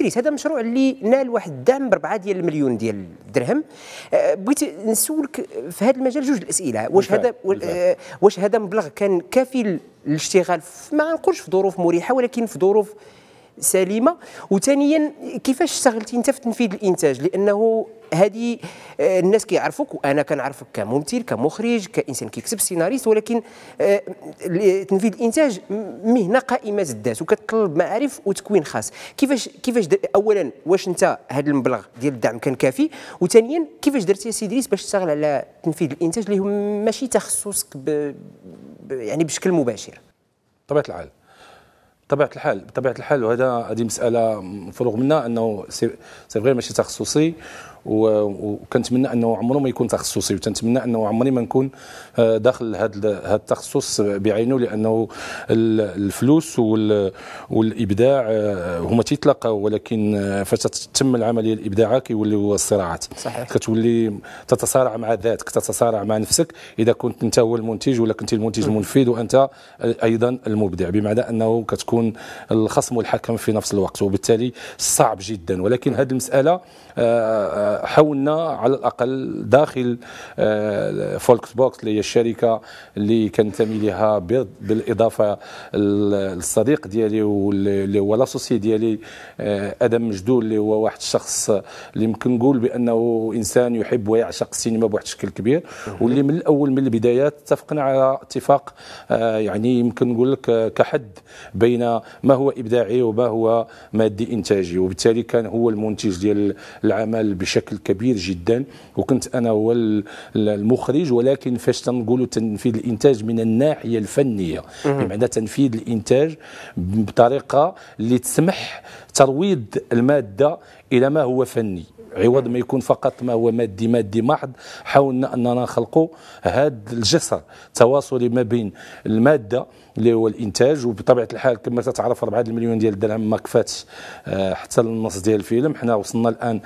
سي هذا مشروع اللي نال واحد الدعم ب 4 ديال المليون ديال الدرهم آه، بغيت نسولك في هذا المجال جوج الاسئله واش هذا آه، واش هذا مبلغ كان كافي للاشتغال ما غنقولش في ظروف مريحه ولكن في ظروف سليمه وثانيا كيفاش اشتغلتي انت في تنفيذ الانتاج لانه هذه آه، الناس كيعرفوك وانا كنعرفك كممثل كمخرج كانسان كيكتب سيناريست ولكن آه، تنفيذ الانتاج مهنه قائمه الذات وكتطلب معارف وتكوين خاص كيفاش كيفاش اولا واش انت هذا المبلغ ديال الدعم كان كافي وثانيا كيفاش درتي يا سيدريس باش تشتغل على تنفيذ الانتاج اللي هو ماشي تخصصك ب... ب... يعني بشكل مباشر طبيعه الحال بطبيعه الحال بطبيعه الحال وهذا هذه مساله مفروغ منها انه سي فغي ماشي تخصصي وكنتمنى انه عمره ما يكون تخصصي وتنتمنى انه عمري ما نكون آه، داخل هذا التخصص بعينه لانه الفلوس والابداع آه، هما تيتلاقاو ولكن آه، فتتم العمليه الابداعيه كيوليو الصراعات صحيح. كتولي تتصارع مع ذاتك تتصارع مع نفسك اذا كنت انت هو المنتج ولا كنت المنتج المنفذ وانت ايضا المبدع بمعنى انه كتكون الخصم والحكم في نفس الوقت وبالتالي صعب جدا ولكن هذه المساله حاولنا على الاقل داخل آه، فولكس بوكس اللي هي الشركه اللي كنتمي لها بالاضافه للصديق ديالي واللي هو لاسوسي ديالي آه، ادم مجدول اللي هو واحد الشخص اللي يمكن نقول بانه انسان يحب ويعشق السينما بواحد الشكل كبير واللي من الاول من البدايات اتفقنا على اتفاق آه، يعني يمكن نقول لك كحد بين ما هو ابداعي وما هو مادي انتاجي وبالتالي كان هو المنتج ديال العمل بشكل بشكل كبير جدا وكنت انا هو المخرج ولكن فاش تنقولوا تنفيذ الانتاج من الناحيه الفنيه بمعنى تنفيذ الانتاج بطريقه اللي تسمح ترويض الماده الى ما هو فني عوض ما يكون فقط ما هو مادي مادي محض حاولنا اننا نخلقوا هذا الجسر تواصلي ما بين الماده اللي هو الانتاج وبطبيعه الحال كما تتعرف 4 المليون ديال الدرهم ما كفاتش آه، حتى النص ديال الفيلم حنا وصلنا الان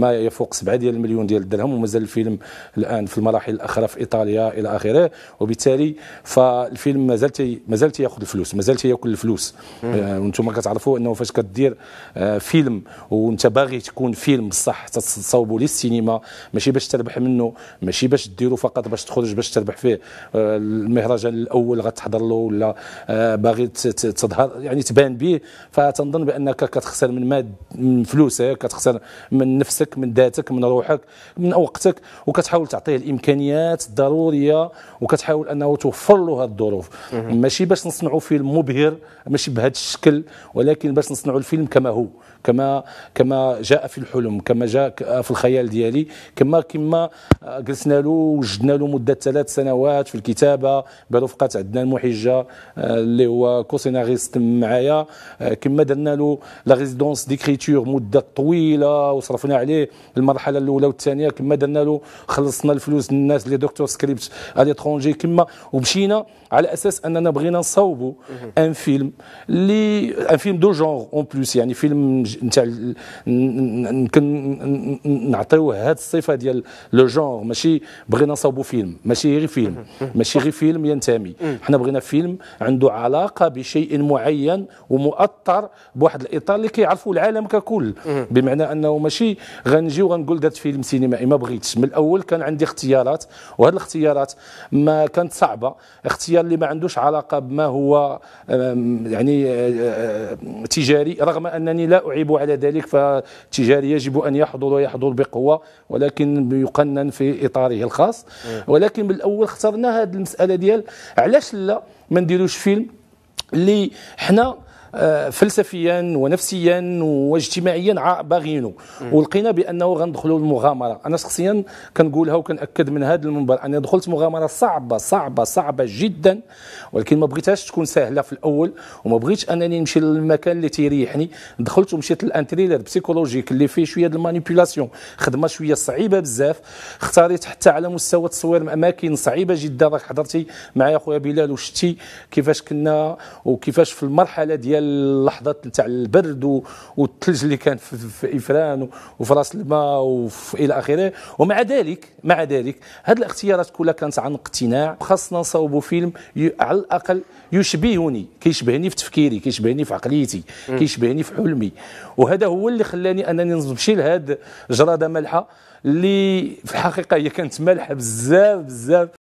ما يفوق 7 ديال المليون ديال الدرهم ومازال الفيلم الان في المراحل الاخرى في ايطاليا الى اخره وبالتالي فالفيلم مازال مازال تياخذ الفلوس مازال تياكل الفلوس آه، وانتم كتعرفوا انه فاش كدير آه، فيلم وانت باغي تكون فيلم بصح تصاوبوا للسينما ماشي باش تربح منه ماشي باش ديرو فقط باش تخرج باش تربح فيه آه، المهرجان الاول غتحضر له ولا آه، باغي تظهر يعني تبان به فتنظن بانك كتخسر من ماد من فلوسك كتخسر من نفسك من ذاتك من روحك من وقتك وكتحاول تعطيه الامكانيات الضروريه وكتحاول انه توفر له هذه الظروف ماشي باش نصنعوا فيلم مبهر ماشي بهذا الشكل ولكن باش نصنعوا الفيلم كما هو كما كما جاء في الحلم كما جاء آه، في الخيال ديالي كما كما آه، جلسنا له وجدنا له مده ثلاث سنوات في الكتابه برفقه عدنان محجه آه، اللي هو كوسيناريست معايا كما درنا له لا ريزيدونس ديكريتور مده طويله وصرفنا عليه المرحله الاولى والثانيه كما درنا له خلصنا الفلوس للناس اللي دكتور سكريبت اليترونجي كما ومشينا على اساس اننا بغينا نصاوبوا ان فيلم اللي ان فيلم دو جونغ اون بلوس يعني فيلم نتاع يمكن نعطيو هذه الصفه ديال لو جونغ ماشي بغينا نصاوبوا فيلم ماشي غير فيلم ماشي غير فيلم ينتمي حنا بغينا فيلم عنده علاقه بشيء معين ومؤطر بواحد الاطار اللي كيعرفوا العالم ككل بمعنى انه ماشي غنجي وغنقول درت فيلم سينمائي ما بغيتش من الاول كان عندي اختيارات وهذه الاختيارات ما كانت صعبه اختيار اللي ما عندوش علاقه بما هو يعني أه، أه، تجاري رغم انني لا اعيب على ذلك فالتجاري يجب أن يحضر ويحضر بقوة ولكن يقنن في إطاره الخاص ولكن بالأول اخترنا هذه المسألة ديال علاش لا ما نديروش فيلم اللي حنا فلسفيا ونفسيا واجتماعيا باغينه ولقينا بانه غندخلوا المغامره انا شخصيا كنقولها وكناكد من هذا المنبر انا دخلت مغامره صعبه صعبه صعبه جدا ولكن ما بغيتهاش تكون سهله في الاول وما بغيتش انني نمشي للمكان اللي تيريحني دخلت ومشيت للانتريلر تريلر بسيكولوجيك اللي فيه شويه المانيبيولاسيون خدمه شويه صعيبه بزاف اختاريت حتى على مستوى التصوير اماكن صعيبه جدا راك حضرتي معايا خويا بلال وشتي كيفاش كنا وكيفاش في المرحله ديال ديال تاع البرد والثلج اللي كان في, افران وفي راس الماء والى اخره ومع ذلك مع ذلك هذه الاختيارات كلها كانت عن اقتناع خاصنا نصاوبوا فيلم على الاقل يشبهني كيشبهني في تفكيري كيشبهني في عقليتي كيشبهني في حلمي وهذا هو اللي خلاني انني نمشي لهاد جراده مالحه اللي في الحقيقه هي كانت مالحه بزاف بزاف